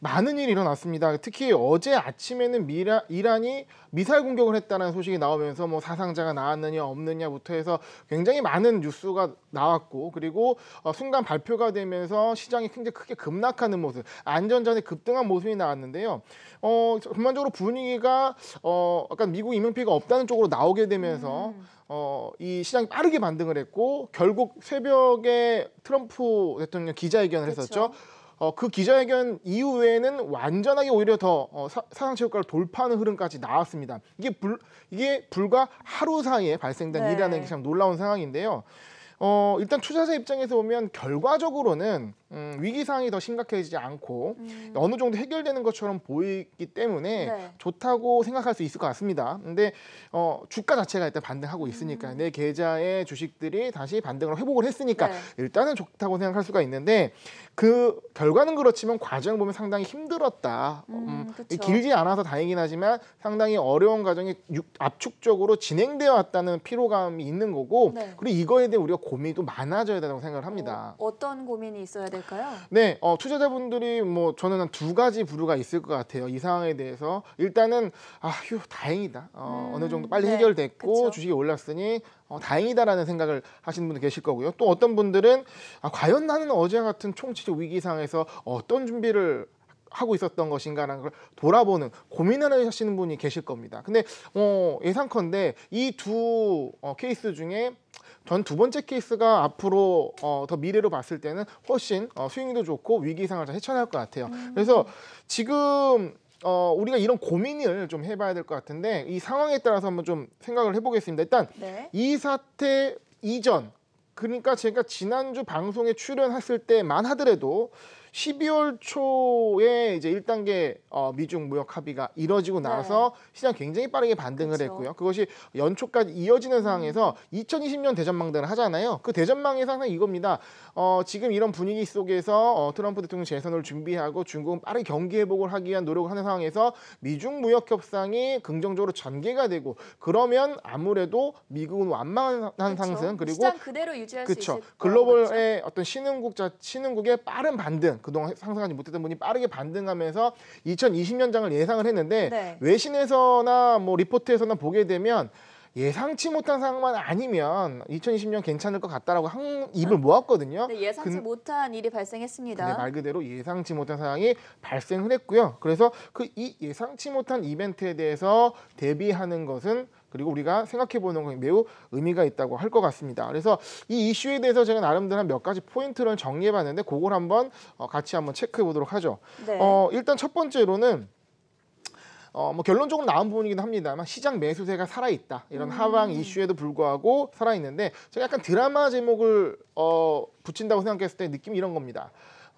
많은 일이 일어났습니다. 특히 어제 아침에는 미라, 이란이 미사일 공격을 했다는 소식이 나오면서 뭐 사상자가 나왔느냐 없느냐부터 해서 굉장히 많은 뉴스가 나왔고 그리고 어, 순간 발표가 되면서 시장이 굉장히 크게 급락하는 모습, 안전전에 급등한 모습이 나왔는데요. 어, 전반적으로 분위기가 어, 약간 미국 이명피가 없다는 쪽으로 나오게 되면서 음. 어, 이 시장이 빠르게 반등을 했고 결국 새벽에 트럼프 대통령 기자회견을 그쵸. 그렇죠. 했었죠. 어, 그 기자회견 이후에는 완전하게 오히려 더 어, 사상체육과를 돌파하는 흐름까지 나왔습니다. 이게 불 이게 불과 하루 사이에 발생된 네. 일이라는 게 참 놀라운 상황인데요. 어, 일단 투자자 입장에서 보면 결과적으로는 음, 위기 상황이 더 심각해지지 않고 음. 어느 정도 해결되는 것처럼 보이기 때문에 네. 좋다고 생각할 수 있을 것 같습니다. 근데 어, 주가 자체가 일단 반등하고 있으니까 음. 내 계좌의 주식들이 다시 반등으로 회복을 했으니까 네. 일단은 좋다고 생각할 수가 있는데 그 결과는 그렇지만 과정 보면 상당히 힘들었다. 음, 음, 음 길지 않아서 다행이긴 하지만 상당히 어려운 과정이 육, 압축적으로 진행되어 왔다는 피로감이 있는 거고 네. 그리고 이거에 대해 우리가 고민이 또 많아져야 된다고 생각을 합니다. 어, 어떤 고민이 있어야 될까요? 않까요 네, 어, 투자자분들이 뭐 저는 한 두 가지 부류가 있을 것 같아요. 이 상황에 대해서 일단은 아휴 다행이다. 어, 음, 어느 정도 빨리 네, 해결됐고 그쵸. 주식이 올랐으니 어, 다행이다라는 생각을 하시는 분도 계실 거고요. 또 어떤 분들은 아, 과연 나는 어제 같은 총치적 위기 상에서 어떤 준비를 하고 있었던 것인가라는 걸 돌아보는 고민을 하시는 분이 계실 겁니다. 근데 어, 예상컨대 이두 어, 케이스 중에 전두 번째 케이스가 앞으로 어, 더 미래로 봤을 때는 훨씬 어, 스윙도 좋고 위기 상황을 잘헤쳐나갈것 같아요. 음. 그래서 지금 어, 우리가 이런 고민을 좀 해봐야 될 것 같은데 이 상황에 따라서 한번 좀 생각을 해보겠습니다. 일단 네. 이 사태 이전 그러니까 제가 지난주 방송에 출연했을 때만 하더라도 12월 초에 이제 1단계 어, 미중 무역 합의가 이뤄지고 네. 나서 네. 시장 굉장히 빠르게 반등을 그쵸. 했고요. 그것이 연초까지 이어지는 상황에서 2020년 음. 대전망대를 하잖아요. 그 대전망에서 항상 이겁니다. 어, 지금 이런 분위기 속에서 어, 트럼프 대통령 재선을 준비하고 중국은 빠르게 경기 회복을 하기 위한 노력을 하는 상황에서 미중 무역 협상이 긍정적으로 전개가 되고 그러면 아무래도 미국은 완만한 그쵸. 상승 그리고 그대로 유지할 그쵸. 수 있을 글로벌의 어떤 신흥국 자 신흥국의 빠른 반등 그동안 상상하지 못했던 분이 빠르게 반등하면서 2020년장을 예상을 했는데 네. 외신에서나 뭐 리포트에서나 보게 되면 예상치 못한 상황만 아니면 2020년 괜찮을 것 같다라고 한 입을 네. 모았거든요. 네, 예상치 근, 못한 일이 발생했습니다. 근데 말 그대로 예상치 못한 상황이 발생을 했고요. 그래서 그 이 예상치 못한 이벤트에 대해서 대비하는 것은 그리고 우리가 생각해 보는 것이 매우 의미가 있다고 할 것 같습니다. 그래서 이 이슈에 대해서 제가 나름대로 한몇 가지 포인트를 정리해 봤는데 그걸 한번 어, 같이 한번 체크해 보도록 하죠. 네. 어, 일단 첫 번째로는 어, 뭐 결론적으로 나온 부분이긴 합니다만 시장 매수세가 살아있다 이런 음. 하방 이슈에도 불구하고 살아있는데 제가 약간 드라마 제목을 어, 붙인다고 생각했을 때 느낌이 이런 겁니다.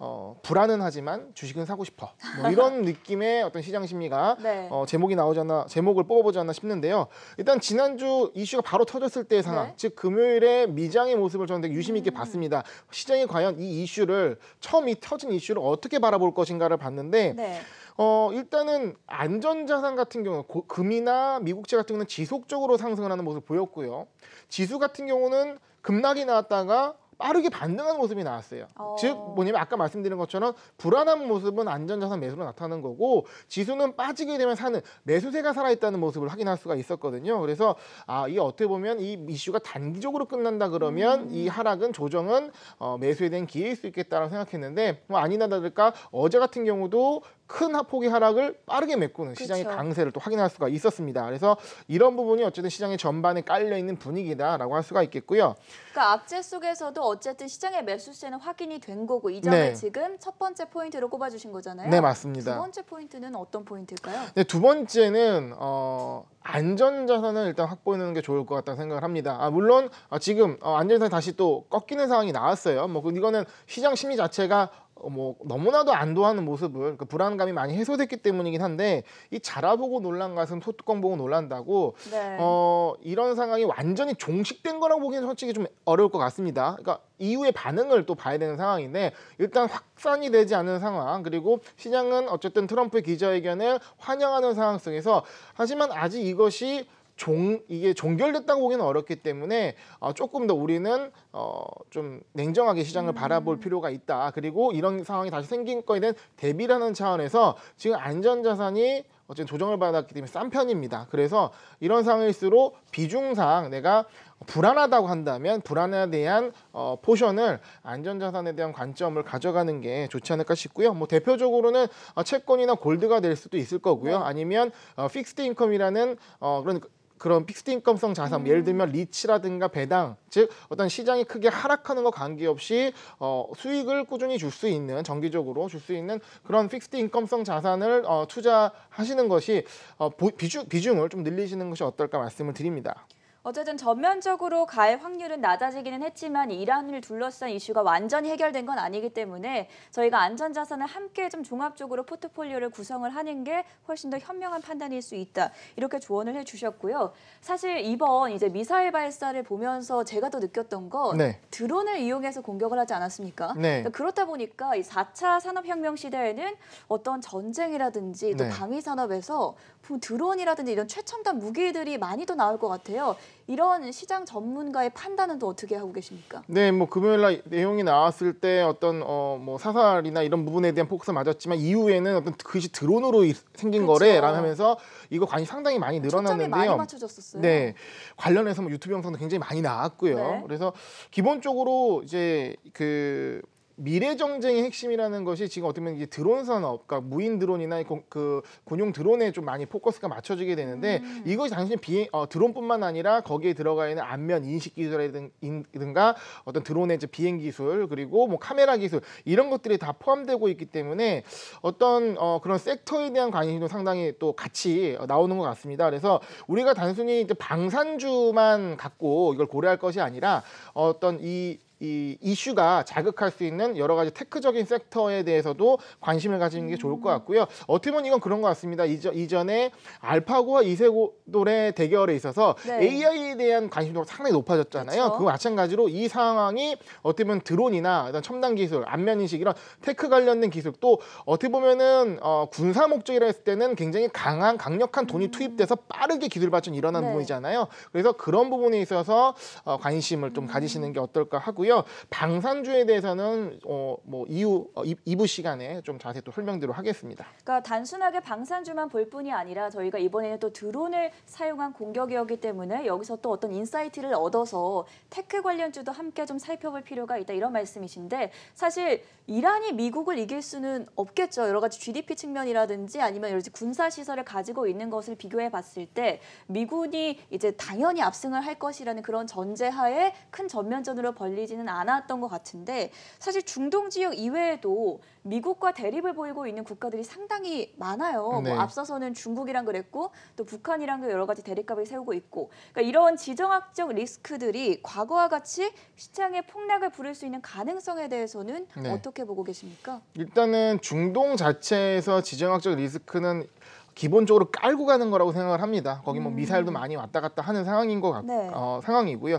어, 불안은 하지만 주식은 사고 싶어 뭐 이런 느낌의 어떤 시장 심리가 네. 어, 제목이 나오지 않나 제목을 뽑아보지 않나 싶는데요. 일단 지난주 이슈가 바로 터졌을 때의 상황, 네. 즉 금요일에 미장의 모습을 저는 되게 유심 있게 음. 봤습니다. 시장이 과연 이 이슈를 처음 이 터진 이슈를 어떻게 바라볼 것인가를 봤는데. 네. 어, 일단은 안전자산 같은 경우 는 고, 금이나 미국채 같은 경우는 지속적으로 상승을 하는 모습을 보였고요. 지수 같은 경우는 급락이 나왔다가 빠르게 반등하는 모습이 나왔어요. 어... 즉 뭐냐면 아까 말씀드린 것처럼 불안한 모습은 안전자산 매수로 나타나는 거고 지수는 빠지게 되면 사는 매수세가 살아있다는 모습을 확인할 수가 있었거든요. 그래서 아 이게 어떻게 보면 이 이슈가 단기적으로 끝난다 그러면 음... 이 하락은 조정은 어, 매수에 대한 기회일 수 있겠다라고 생각했는데 뭐 아니나 다를까 어제 같은 경우도 큰 폭의 하락을 빠르게 메꾸는 그렇죠. 시장의 강세를 또 확인할 수가 있었습니다. 그래서 이런 부분이 어쨌든 시장의 전반에 깔려 있는 분위기다라고 할 수가 있겠고요. 그러니까 악재 속에서도 어쨌든 시장의 매수세는 확인이 된 거고 이 점을 네. 지금 첫 번째 포인트로 꼽아주신 거잖아요. 네 맞습니다. 두 번째 포인트는 어떤 포인트일까요? 네, 두 번째는 어, 안전자산을 일단 확보해놓는 게 좋을 것 같다는 생각을 합니다. 아, 물론 어, 지금 어, 안전자산 다시 또 꺾이는 상황이 나왔어요. 뭐 이거는 시장 심리 자체가 어, 뭐 너무나도 안도하는 모습을 그 불안감이 많이 해소됐기 때문이긴 한데 이 자라보고 놀란 가슴 소뚜껑 보고 놀란다고 네. 어 이런 상황이 완전히 종식된 거라고 보기는 솔직히 좀 어려울 것 같습니다. 그러니까 이후의 반응을 또 봐야 되는 상황인데 일단 확산이 되지 않는 상황 그리고 시장은 어쨌든 트럼프 기자회견을 환영하는 상황 속에서 하지만 아직 이것이 종 이게 종결됐다고 보기는 어렵기 때문에 어, 조금 더 우리는 어, 좀 냉정하게 시장을 음. 바라볼 필요가 있다. 그리고 이런 상황이 다시 생긴 거에 대한 대비라는 차원에서 지금 안전자산이 어쨌든 조정을 받았기 때문에 싼 편입니다. 그래서 이런 상황일수록 비중상 내가 불안하다고 한다면 불안에 대한 어, 포션을 안전자산에 대한 관점을 가져가는 게 좋지 않을까 싶고요. 뭐 대표적으로는 어, 채권이나 골드가 될 수도 있을 거고요. 네. 아니면 어, 픽스드 인컴이라는 어, 그런 그런 픽스드 인컴성 자산, 음. 예를 들면 리치라든가 배당, 즉 어떤 시장이 크게 하락하는 것 관계없이 어, 수익을 꾸준히 줄 수 있는 정기적으로 줄 수 있는 그런 픽스드 인컴성 자산을 어, 투자하시는 것이 어, 비중, 비중을 좀 늘리시는 것이 어떨까 말씀을 드립니다. 어쨌든 전면적으로 가해 확률은 낮아지기는 했지만 이란을 둘러싼 이슈가 완전히 해결된 건 아니기 때문에 저희가 안전자산을 함께 좀 종합적으로 포트폴리오를 구성을 하는 게 훨씬 더 현명한 판단일 수 있다. 이렇게 조언을 해주셨고요. 사실 이번 이제 미사일 발사를 보면서 제가 또 느꼈던 건 네. 드론을 이용해서 공격을 하지 않았습니까? 네. 그러니까 그렇다 보니까 이 4차 산업혁명 시대에는 어떤 전쟁이라든지 또 네. 방위산업에서 드론이라든지 이런 최첨단 무기들이 많이 더 나올 것 같아요. 이런 시장 전문가의 판단은 또 어떻게 하고 계십니까? 네, 뭐 금요일 날 내용이 나왔을 때 어떤 어뭐 사살이나 이런 부분에 대한 포커스 맞았지만 이후에는 어떤 그것이 드론으로 생긴 그렇죠. 거래라는 하면서 이거 관심 상당히 많이 늘어났는데요. 많이 맞춰졌었어요. 네, 관련해서 뭐 유튜브 영상도 굉장히 많이 나왔고요. 네. 그래서 기본적으로 이제 그 미래 정쟁의 핵심이라는 것이 지금 어떻게 보면 드론 산업, 그러니까 무인 드론이나 고, 그 군용 드론에 좀 많이 포커스가 맞춰지게 되는데 음. 이것이 당신 히 비행, 어, 드론뿐만 아니라 거기에 들어가 있는 안면 인식 기술이라든가 어떤 드론의 이제 비행 기술 그리고 뭐 카메라 기술 이런 것들이 다 포함되고 있기 때문에 어떤 어, 그런 섹터에 대한 관심도 상당히 또 같이 나오는 것 같습니다. 그래서 우리가 단순히 이제 방산주만 갖고 이걸 고려할 것이 아니라 어떤 이이 이슈가 자극할 수 있는 여러 가지 테크적인 섹터에 대해서도 관심을 가지는 게 좋을 것 음. 같고요. 어떻게 보면 이건 그런 것 같습니다. 이전, 이전에 알파고와 이세돌의 대결에 있어서 네. AI에 대한 관심도가 상당히 높아졌잖아요. 그와 그렇죠. 마찬가지로 이 상황이 어떻게 보면 드론이나 첨단 기술, 안면 인식 이런 테크 관련된 기술 도 어떻게 보면은 어, 군사 목적이라 했을 때는 굉장히 강한 강력한 돈이 음. 투입돼서 빠르게 기술 발전이 일어난 네. 부분이잖아요. 그래서 그런 부분에 있어서 어, 관심을 좀 가지시는 음. 게 어떨까 하고요. 있고요. 방산주에 대해서는 어, 뭐 이후 어, 2부 시간에 좀 자세히 또 설명대로 하겠습니다. 그러니까 단순하게 방산주만 볼 뿐이 아니라 저희가 이번에는 또 드론을 사용한 공격이었기 때문에 여기서 또 어떤 인사이트를 얻어서 테크 관련주도 함께 좀 살펴볼 필요가 있다 이런 말씀이신데 사실 이란이 미국을 이길 수는 없겠죠. 여러 가지 GDP 측면이라든지 아니면 여러 가지 군사 시설을 가지고 있는 것을 비교해 봤을 때 미군이 이제 당연히 압승을 할 것이라는 그런 전제하에 큰 전면전으로 벌리지 이지는 않았던 것 같은데 사실 중동 지역 이외에도 미국과 대립을 보이고 있는 국가들이 상당히 많아요. 뭐 네. 뭐 앞서서는 중국이랑 그랬고 또 북한이랑도 여러 가지 대립각을 세우고 있고 그러니까 이런 지정학적 리스크들이 과거와 같이 시장의 폭락을 부를 수 있는 가능성에 대해서는 네. 어떻게 보고 계십니까? 일단은 중동 자체에서 지정학적 리스크는 기본적으로 깔고 가는 거라고 생각을 합니다. 거기 뭐 음. 미사일도 많이 왔다 갔다 하는 상황인 것 같, 네. 어, 상황이고요.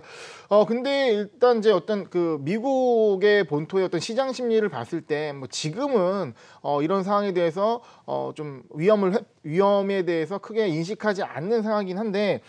어 근데 일단 이제 어떤 그 미국의 본토의 어떤 시장 심리를 봤을 때 뭐 지금은 어 이런 상황에 대해서 어좀 위험을 위험에 대해서 크게 인식하지 않는 상황이긴 한데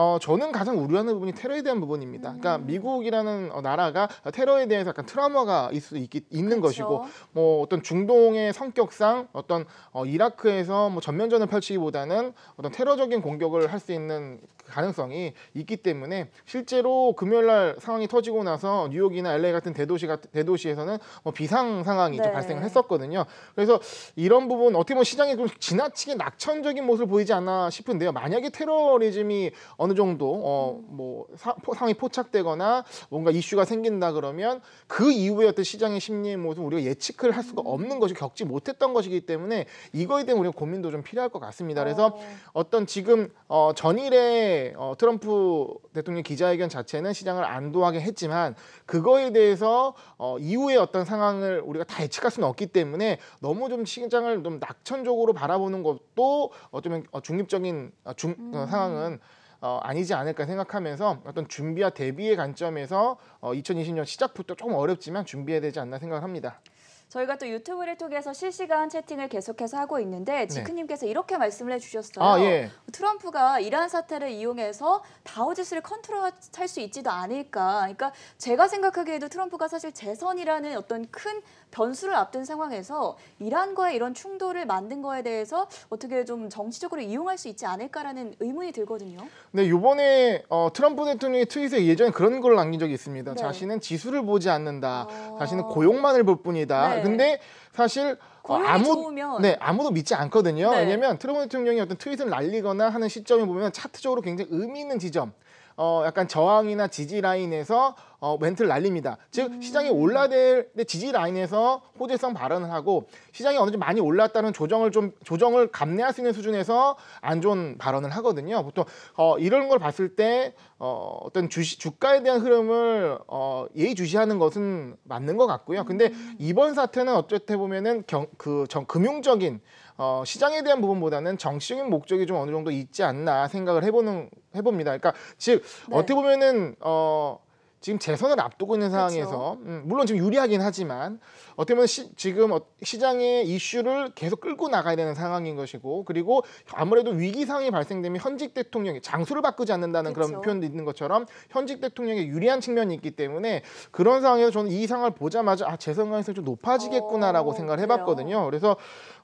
어, 저는 가장 우려하는 부분이 테러에 대한 부분입니다. 그러니까 음. 그러니까 미국이라는 어, 나라가 테러에 대해서 약간 트라우마가 있을 수 있기, 있는 그렇 것이고 뭐 어떤 중동의 성격상 어떤 어, 이라크에서 뭐 전면전을 펼치기보다는 어떤 테러적인 공격을 할 수 있는 가능성이 있기 때문에 실제로 금요일 날 상황이 터지고 나서 뉴욕이나 LA 같은 대도시 가 대도시에서는 뭐 비상 상황이 네. 발생을 했었거든요. 그래서 이런 부분 어떻게 보면 시장이 좀 지나치게 낙천적인 모습을 보이지 않나 싶은데요. 만약에 테러리즘이 어느 정도 어뭐 상황이 포착되거나 뭔가 이슈가 생긴다 그러면 그 이후에 어떤 시장의 심리의 모습 우리가 예측을 할 수가 없는 것이 겪지 못했던 것이기 때문에 이거에 대한 우리가 고민도 좀 필요할 것 같습니다. 그래서 어. 어떤 지금 어 전일에 어, 트럼프 대통령 기자회견 자체는 시장을 안도하게 했지만 그거에 대해서 어, 이후의 어떤 상황을 우리가 다 예측할 수는 없기 때문에 너무 좀 시장을 좀 낙천적으로 바라보는 것도 어쩌면 어, 중립적인 어, 중, 어, 음. 상황은 어, 아니지 않을까 생각하면서 어떤 준비와 대비의 관점에서 어, 2020년 시작부터 조금 어렵지만 준비해야 되지 않나 생각합니다. 저희가 또 유튜브를 통해서 실시간 채팅을 계속해서 하고 있는데 네. 지크님께서 네. 이렇게 말씀을 해주셨어요. 아, 예. 트럼프가 이란 사태를 이용해서 다우지수를 컨트롤할 수 있지도 않을까. 그러니까 제가 생각하기에도 트럼프가 사실 재선이라는 어떤 큰 변수를 앞둔 상황에서 이란과의 이런 충돌을 만든 거에 대해서 어떻게 좀 정치적으로 이용할 수 있지 않을까라는 의문이 들거든요. 네, 이번에 어, 트럼프 대통령의 트윗에 예전에 그런 걸 남긴 적이 있습니다. 네. 자신은 지수를 보지 않는다. 어... 자신은 고용만을 볼 뿐이다. 네. 네. 근데 사실 어, 아무 좋으면. 네 아무도 믿지 않거든요. 네. 왜냐하면 트럼프 대통령이 어떤 트윗을 날리거나 하는 시점에 보면 차트적으로 굉장히 의미 있는 지점. 어, 약간 저항이나 지지 라인에서 어, 멘트를 날립니다. 즉 음. 시장이 올라될 지지 라인에서 호재성 발언을 하고 시장이 어느 정도 많이 올랐다는 조정을 좀 조정을 감내할 수 있는 수준에서 안 좋은 발언을 하거든요. 보통 어, 이런 걸 봤을 때 어, 어떤 주시, 주가에 대한 흐름을 어, 예의주시하는 것은 맞는 것 같고요. 근데 음. 이번 사태는 어쨌든 보면은 경, 그 전, 금융적인 어, 시장에 대한 부분보다는 정치적인 목적이 좀 어느 정도 있지 않나 생각을 해보는 해봅니다. 그러니까 즉 네. 어떻게 보면은 어. 지금 재선을 앞두고 있는 그렇죠. 상황에서 음, 물론 지금 유리하긴 하지만 어떻게 보면 시, 지금 어, 시장의 이슈를 계속 끌고 나가야 되는 상황인 것이고 그리고 아무래도 위기 상황이 발생되면 현직 대통령이 장수를 바꾸지 않는다는 그렇 그런 그렇죠. 표현도 있는 것처럼 현직 대통령에 유리한 측면이 있기 때문에 그런 상황에서 저는 이 상황을 보자마자 아 재선 가능성이 좀 높아지겠구나라고 어, 생각을 해봤거든요. 그래요? 그래서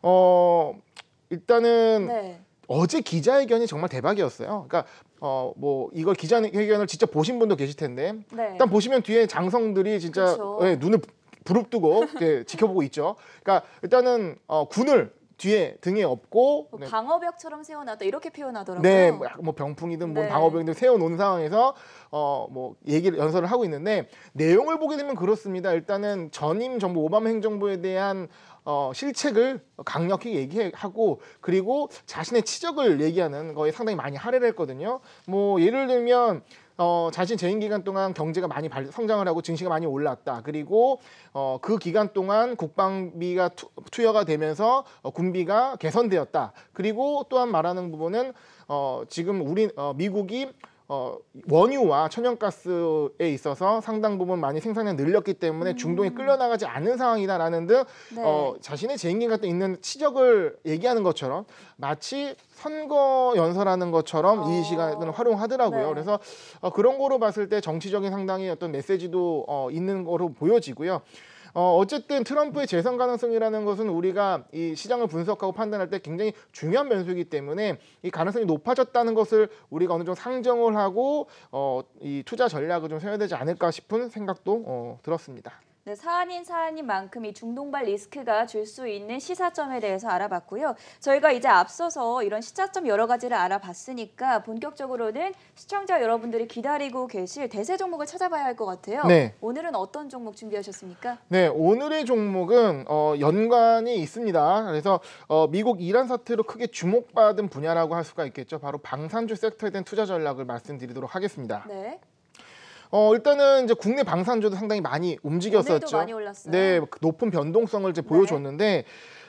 어 일단은 네. 어제 기자회견이 정말 대박이었어요. 그러니까 어뭐 이걸 기자회견을 직접 보신 분도 계실 텐데 네. 일단 보시면 뒤에 장성들이 진짜 그쵸. 예, 눈을 부릅뜨고 이 지켜보고 있죠. 그러니까 일단은 어, 군을 뒤에 등에 업고 뭐 네. 방어벽처럼 세워놨다 이렇게 표현하더라고요. 네, 뭐, 뭐 병풍이든 뭐 네. 방어벽이든 세워놓은 상황에서 어 뭐 얘기를 연설을 하고 있는데 내용을 보게 되면 그렇습니다. 일단은 전임 정부 오바마 행정부에 대한 어, 실책을 강력히 얘기하고 그리고 자신의 치적을 얘기하는 거에 상당히 많이 할애를 했거든요. 뭐 예를 들면 어, 자신 재임 기간 동안 경제가 많이 발, 성장을 하고 증시가 많이 올랐다. 그리고 어, 그 기간 동안 국방비가 투, 투여가 되면서 어, 군비가 개선되었다. 그리고 또한 말하는 부분은 어, 지금 우리 어, 미국이 어, 원유와 천연가스에 있어서 상당 부분 많이 생산량 늘렸기 때문에 음. 중동이 끌려나가지 않은 상황이다라는 등 네. 어, 자신의 재임기 같은 있는 치적을 얘기하는 것처럼 마치 선거 연설하는 것처럼 어. 이 시간을 활용하더라고요. 네. 그래서 어, 그런 거로 봤을 때 정치적인 상당히 어떤 메시지도 어, 있는 거로 보여지고요. 어, 어쨌든 트럼프의 재선 가능성이라는 것은 우리가 이 시장을 분석하고 판단할 때 굉장히 중요한 변수이기 때문에 이 가능성이 높아졌다는 것을 우리가 어느 정도 상정을 하고 어, 이 투자 전략을 좀 세워야 되지 않을까 싶은 생각도 어, 들었습니다. 네, 사안인 사안인만큼 이 중동발 리스크가 줄 수 있는 시사점에 대해서 알아봤고요. 저희가 이제 앞서서 이런 시사점 여러 가지를 알아봤으니까 본격적으로는 시청자 여러분들이 기다리고 계실 대세 종목을 찾아봐야 할 것 같아요. 네. 오늘은 어떤 종목 준비하셨습니까? 네, 오늘의 종목은 어, 연관이 있습니다. 그래서 어, 미국 이란 사태로 크게 주목받은 분야라고 할 수가 있겠죠. 바로 방산주 섹터에 대한 투자 전략을 말씀드리도록 하겠습니다. 네. 어 일단은 이제 국내 방산주도 상당히 많이 움직였었죠. 많이 네, 높은 변동성을 이제 네. 보여줬는데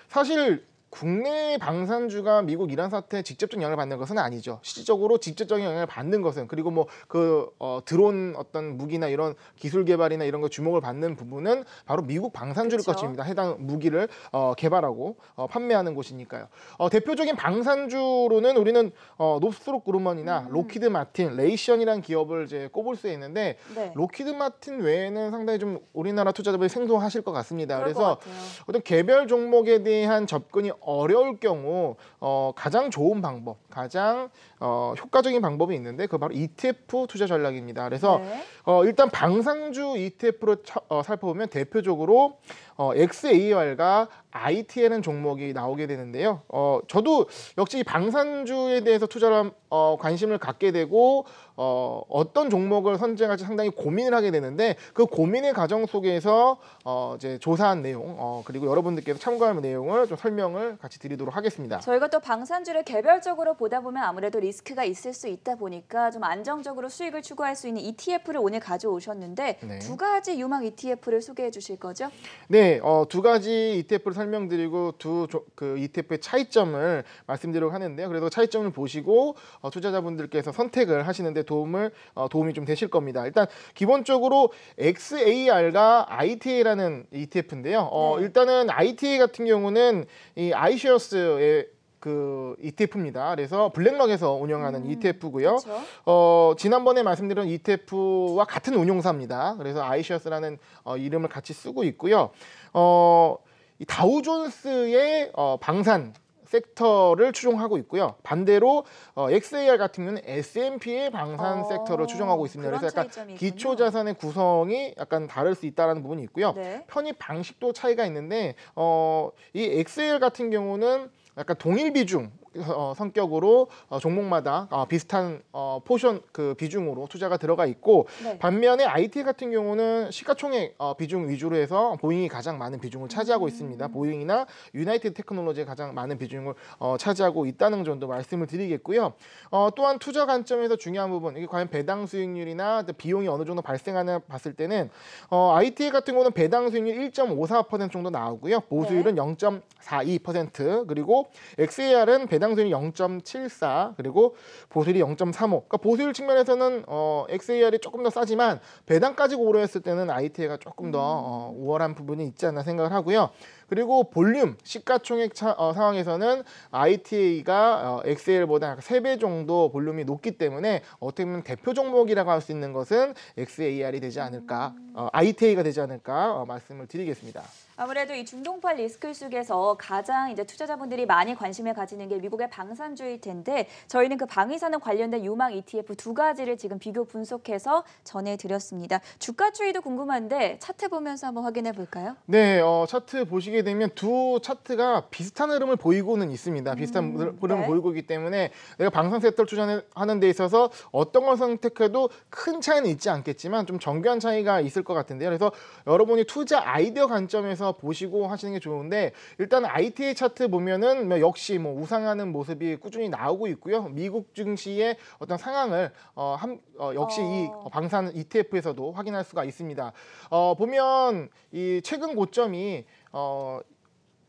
사실 국내 방산주가 미국 이란 사태에 직접적 영향을 받는 것은 아니죠. 실질적으로 직접적인 영향을 받는 것은 그리고 뭐그 어, 드론 어떤 무기나 이런 기술 개발이나 이런 거 주목을 받는 부분은 바로 미국 방산주일 그렇 것입니다. 해당 무기를 어, 개발하고 어, 판매하는 곳이니까요. 어, 대표적인 방산주로는 우리는 어, 롭스록 그루먼이나 음. 로키드 마틴, 레이션이라는 기업을 이제 꼽을 수 있는데 네. 로키드 마틴 외에는 상당히 좀 우리나라 투자자들이 생소하실 것 같습니다. 그래서 것 어떤 개별 종목에 대한 접근이 어려울 경우 어, 가장 좋은 방법, 가장 어, 효과적인 방법이 있는데 그 바로 ETF 투자 전략입니다. 그래서 네. 어, 일단 방상주 ETF로 차, 어, 살펴보면 대표적으로 어, XAR과 IT라는 종목이 나오게 되는데요. 어, 저도 역시 방산주에 대해서 투자를 어, 관심을 갖게 되고 어, 어떤 종목을 선정할지 상당히 고민을 하게 되는데 그 고민의 과정 속에서 어, 이제 조사한 내용 어, 그리고 여러분들께서 참고할 내용을 좀 설명을 같이 드리도록 하겠습니다. 저희가 또 방산주를 개별적으로 보다 보면 아무래도 리스크가 있을 수 있다 보니까 좀 안정적으로 수익을 추구할 수 있는 ETF를 오늘 가져오셨는데 네. 두 가지 유망 ETF를 소개해 주실 거죠? 네, 어, 두 가지 ETF를 설명드리고 두 그 ETF의 차이점을 말씀드리려고 하는데요. 그래서 차이점을 보시고 어, 투자자분들께서 선택을 하시는데 도움을 어, 도움이 좀 되실 겁니다. 일단 기본적으로 XAR과 ITA라는 ETF인데요. 어, 네. 일단은 ITA 같은 경우는 이 iShares의 그 ETF입니다. 그래서 블랙럭에서 운영하는 음, ETF고요. 그쵸? 어, 지난번에 말씀드린 ETF와 같은 운용사입니다. 그래서 아이셔스라는 어, 이름을 같이 쓰고 있고요. 어, 이 다우존스의 어, 방산 섹터를 추종하고 있고요. 반대로 어, XAR 같은 경우는 S&P의 방산 어, 섹터를 추종하고 있습니다. 그래서 약간 기초 자산의 구성이 약간 다를 수 있다는 부분이 있고요. 네. 편입 방식도 차이가 있는데 어, 이 XAR 같은 경우는 약간 동일 비중 어, 성격으로 어, 종목마다 어, 비슷한 어, 포션 그 비중으로 투자가 들어가 있고 네. 반면에 IT 같은 경우는 시가총액 어, 비중 위주로 해서 보잉이 가장 많은 비중을 차지하고 음. 있습니다. 보잉이나 유나이티드 테크놀로지가 가장 많은 비중을 어, 차지하고 있다는 점도 말씀을 드리겠고요. 어, 또한 투자 관점에서 중요한 부분 이게 과연 배당 수익률이나 비용이 어느 정도 발생하나 봤을 때는 어, IT 같은 경우는 배당 수익률 1.54% 정도 나오고요. 보수율은 네. 0.42% 그리고 XAR은 배당 배당수익이 0.74 그리고 보수율이 0.35. 그러니까 보수율 측면에서는 어, XAR이 조금 더 싸지만 배당까지 고려했을 때는 ITA가 조금 더 음. 어, 우월한 부분이 있지 않나 생각을 하고요. 그리고 볼륨 시가총액 차, 어, 상황에서는 ITA가 어, XAL보다 약 3배 정도 볼륨이 높기 때문에 어떻게 보면 대표 종목이라고 할 수 있는 것은 XAR이 되지 않을까 음. 어, ITA가 되지 않을까 어, 말씀을 드리겠습니다. 아무래도 이 중동파 리스크 속에서 가장 이제 투자자분들이 많이 관심을 가지는 게 미국의 방산주일 텐데 저희는 그 방위산업 관련된 유망 ETF 두 가지를 지금 비교 분석해서 전해드렸습니다. 주가 추이도 궁금한데 차트 보면서 한번 확인해 볼까요? 네, 어, 차트 보시게 되면 두 차트가 비슷한 흐름을 보이고는 있습니다. 비슷한 음, 흐름을 네. 보이고 있기 때문에 내가 방산 섹터를 투자하는 데 있어서 어떤 걸 선택해도 큰 차이는 있지 않겠지만 좀 정교한 차이가 있을 것 같은데요. 그래서 여러분이 투자 아이디어 관점에서 대해서 보시고 하시는 게 좋은데 일단 ITA 차트 보면은 뭐 역시 뭐 우상하는 모습이 꾸준히 나오고 있고요. 미국 증시의 어떤 상황을 어, 함, 어 역시 어... 이 방산 ETF에서도 확인할 수가 있습니다. 어, 보면 이 최근 고점이 어,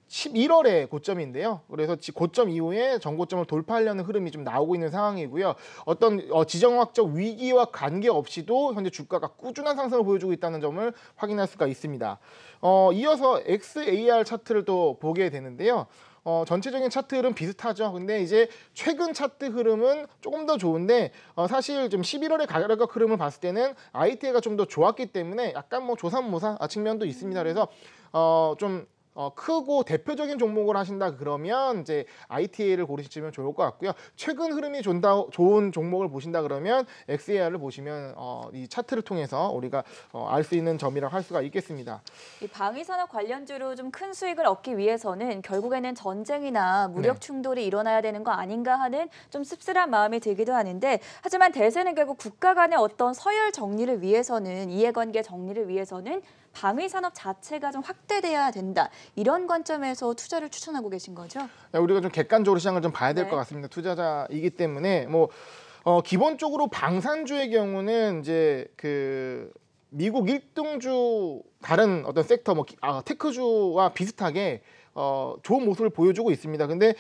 11월에 고점인데요. 그래서 고점 이후에 전고점을 돌파하려는 흐름이 좀 나오고 있는 상황이고요. 어떤 어, 지정학적 위기와 관계없이도 현재 주가가 꾸준한 상승을 보여주고 있다는 점을 확인할 수가 있습니다. 어, 이어서 XAR 차트를 또 보게 되는데요. 어, 전체적인 차트 흐름 비슷하죠. 근데 이제 최근 차트 흐름은 조금 더 좋은데 어, 사실 좀 11월의 가격 흐름을 봤을 때는 IT가 좀 더 좋았기 때문에 약간 뭐 조산모사 아, 측면도 있습니다. 그래서 어, 좀 어, 크고 대표적인 종목을 하신다 그러면 이제 ITA를 고르시면 좋을 것 같고요. 최근 흐름이 존다, 좋은 종목을 보신다 그러면 XAR을 보시면 어, 이 차트를 통해서 우리가 어, 알수 있는 점이라고 할 수가 있겠습니다. 이 방위산업 관련주로 좀 큰 수익을 얻기 위해서는 결국에는 전쟁이나 무력 네. 충돌이 네. 일어나야 되는 거 아닌가 하는 좀 씁쓸한 마음이 들기도 하는데 하지만 대세는 결국 국가 간의 어떤 서열 정리를 위해서는 이해관계 정리를 위해서는 방위 산업 자체가 좀 확대돼야 된다. 이런 관점에서 투자를 추천하고 계신 거죠? 네, 우리가 좀 객관적으로 시장을 좀 봐야 될것 네. 같습니다. 투자자이기 때문에 뭐 어, 기본적으로 방산주의 경우는 이제 그 미국 일등주 다른 어떤 섹터 뭐 아, 테크주와 비슷하게 어, 좋은 모습을 보여주고 있습니다. 근데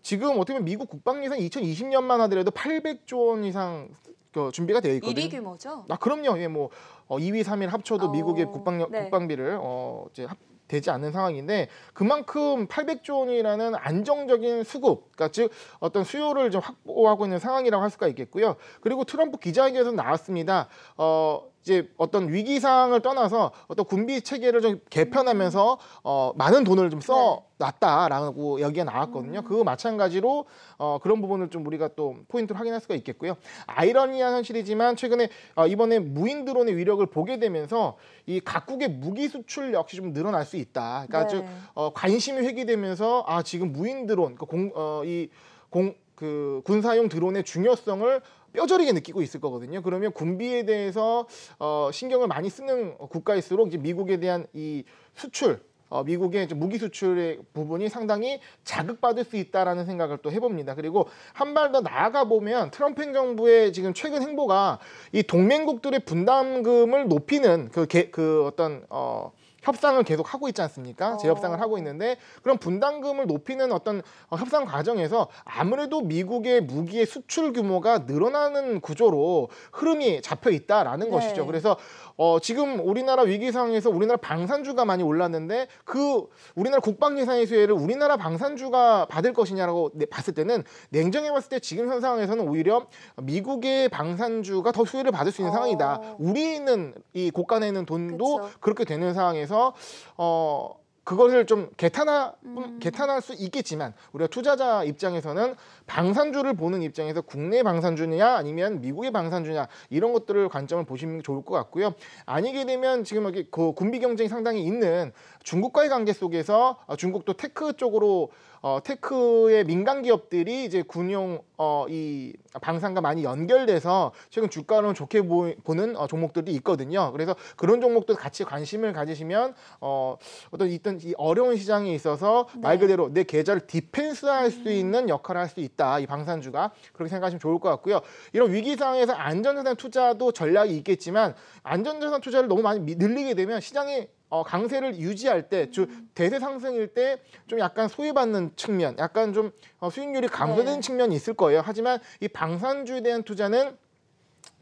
지금 어떻게 보면 미국 국방 예산 2020년만 하더라도 800조 원 이상 그 준비가 되어 있거든요. 1위 규모죠? 아 그럼요. 예, 뭐 어, 2위, 3위 합쳐도 오, 어. 미국의 국방 네. 국방비를 어, 이제 합, 되지 않는 상황인데 그만큼 800조 원이라는 안정적인 수급, 그러니까 즉 어떤 수요를 좀 확보하고 있는 상황이라고 할 수가 있겠고요. 그리고 트럼프 기자회견에서 나왔습니다. 어, 이제 어떤 위기 상황을 떠나서 어떤 군비 체계를 좀 개편하면서 어, 많은 돈을 좀 네. 써놨다라고 여기에 나왔거든요. 음. 그 마찬가지로 어, 그런 부분을 좀 우리가 또 포인트를 확인할 수가 있겠고요. 아이러니한 현실이지만 최근에 어, 이번에 무인 드론의 위력을 보게 되면서 이 각국의 무기 수출 역시 좀 늘어날 수 있다. 그러니까 네. 즉 어, 관심이 회귀되면서 아 지금 무인 드론 그, 공, 어, 이 공, 그 군사용 드론의 중요성을 뼈저리게 느끼고 있을 거거든요. 그러면 군비에 대해서 어, 신경을 많이 쓰는 국가일수록 이제 미국에 대한 이 수출 어, 미국의 무기 수출의 부분이 상당히 자극받을 수 있다라는 생각을 또 해봅니다. 그리고 한 발 더 나아가 보면 트럼프 행정부의 지금 최근 행보가 이 동맹국들의 분담금을 높이는 그, 개, 그 어떤 어, 협상을 계속 하고 있지 않습니까? 어. 재협상을 하고 있는데 그럼 분담금을 높이는 어떤 어, 협상 과정에서 아무래도 미국의 무기의 수출 규모가 늘어나는 구조로 흐름이 잡혀 있다라는 네. 것이죠. 그래서 어, 지금 우리나라 위기 상황에서 우리나라 방산주가 많이 올랐는데 그 우리나라 국방 예산의 수혜를 우리나라 방산주가 받을 것이냐라고 봤을 때는 냉정해 봤을 때 지금 현 상황에서는 오히려 미국의 방산주가 더 수혜를 받을 수 있는 어... 상황이다. 우리 는이 고간에 있는 돈도 그쵸. 그렇게 되는 상황에서 그래서 어 그것을 좀 개탄하, 음. 개탄할 수 있겠지만 우리가 투자자 입장에서는 방산주를 보는 입장에서 국내 방산주냐 아니면 미국의 방산주냐 이런 것들을 관점을 보시면 좋을 것 같고요. 아니게 되면 지금 여기 그 군비 경쟁이 상당히 있는 중국과의 관계 속에서 어, 중국도 테크 쪽으로 어, 테크의 민간 기업들이 이제 군용 어, 이 방산과 많이 연결돼서 최근 주가로는 좋게 보, 보는 어, 종목들이 있거든요. 그래서 그런 종목도 같이 관심을 가지시면 어, 어떤 있던 이 어려운 시장에 있어서 네. 말 그대로 내 계좌를 디펜스할 수 음. 있는 역할을 할 수 있다. 이 방산주가 그렇게 생각하시면 좋을 것 같고요. 이런 위기 상황에서 안전자산 투자도 전략이 있겠지만 안전자산 투자를 너무 많이 늘리게 되면 시장에 어, 강세를 유지할 때, 즉 대세 상승일 때 좀 약간 소외받는 측면, 약간 좀 어, 수익률이 감소되는 네. 측면이 있을 거예요. 하지만 이 방산주에 대한 투자는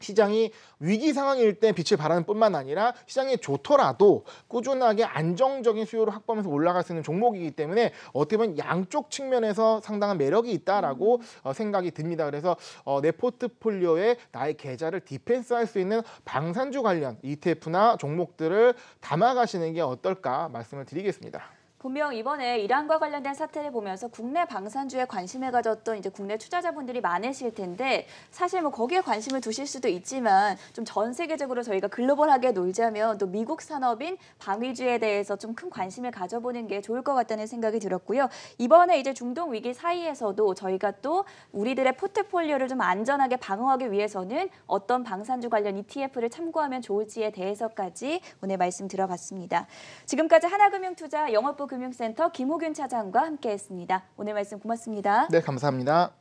시장이 위기 상황일 때 빛을 발하는 뿐만 아니라 시장이 좋더라도 꾸준하게 안정적인 수요를 확보하면서 올라갈 수 있는 종목이기 때문에 어떻게 보면 양쪽 측면에서 상당한 매력이 있다라고 음. 어, 생각이 듭니다. 그래서 어, 내 포트폴리오에 나의 계좌를 디펜스할 수 있는 방산주 관련 ETF나 종목들을 담아가시는 게 어떨까 말씀을 드리겠습니다. 분명 이번에 이란과 관련된 사태를 보면서 국내 방산주에 관심을 가졌던 이제 국내 투자자분들이 많으실 텐데 사실 뭐 거기에 관심을 두실 수도 있지만 좀 전 세계적으로 저희가 글로벌하게 놀자면 또 미국 산업인 방위주에 대해서 좀 큰 관심을 가져보는 게 좋을 것 같다는 생각이 들었고요. 이번에 이제 중동 위기 사이에서도 저희가 또 우리들의 포트폴리오를 좀 안전하게 방어하기 위해서는 어떤 방산주 관련 ETF를 참고하면 좋을지에 대해서까지 오늘 말씀 들어봤습니다. 지금까지 하나금융투자 영업부 금융센터 김호균 차장과 함께했습니다. 오늘 말씀 고맙습니다. 네, 감사합니다.